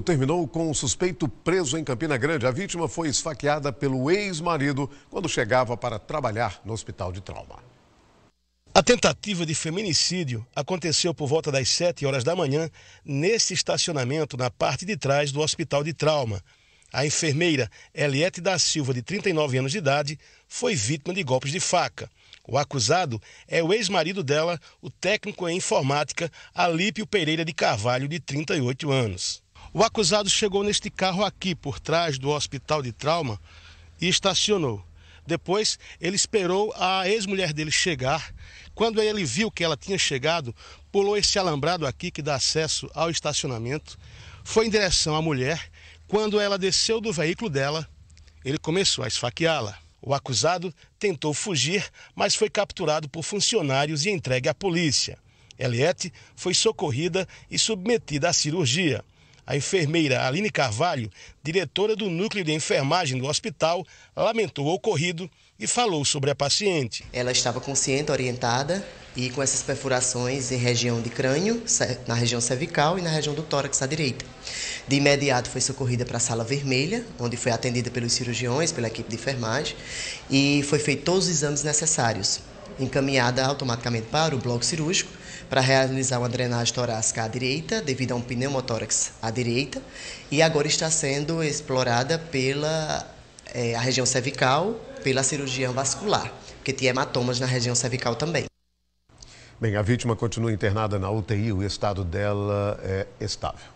terminou com um suspeito preso em Campina Grande. A vítima foi esfaqueada pelo ex-marido quando chegava para trabalhar no hospital de trauma. A tentativa de feminicídio aconteceu por volta das 7 horas da manhã nesse estacionamento na parte de trás do hospital de trauma. A enfermeira Eliette da Silva, de 39 anos de idade, foi vítima de golpes de faca. O acusado é o ex-marido dela, o técnico em informática Alípio Pereira de Carvalho, de 38 anos. O acusado chegou neste carro aqui, por trás do hospital de trauma, e estacionou. Depois, ele esperou a ex-mulher dele chegar. Quando ele viu que ela tinha chegado, pulou esse alambrado aqui que dá acesso ao estacionamento, foi em direção à mulher. Quando ela desceu do veículo dela, ele começou a esfaqueá-la. O acusado tentou fugir, mas foi capturado por funcionários e entregue à polícia. Eliette foi socorrida e submetida à cirurgia. A enfermeira Aline Carvalho, diretora do núcleo de enfermagem do hospital, lamentou o ocorrido e falou sobre a paciente. Ela estava consciente, orientada e com essas perfurações em região de crânio, na região cervical e na região do tórax à direita. De imediato foi socorrida para a sala vermelha, onde foi atendida pelos cirurgiões, pela equipe de enfermagem e foi feito todos os exames necessários encaminhada automaticamente para o bloco cirúrgico para realizar uma drenagem torácica à direita, devido a um pneumotórax à direita, e agora está sendo explorada pela é, a região cervical, pela cirurgia vascular, porque tinha hematomas na região cervical também. Bem, a vítima continua internada na UTI, o estado dela é estável.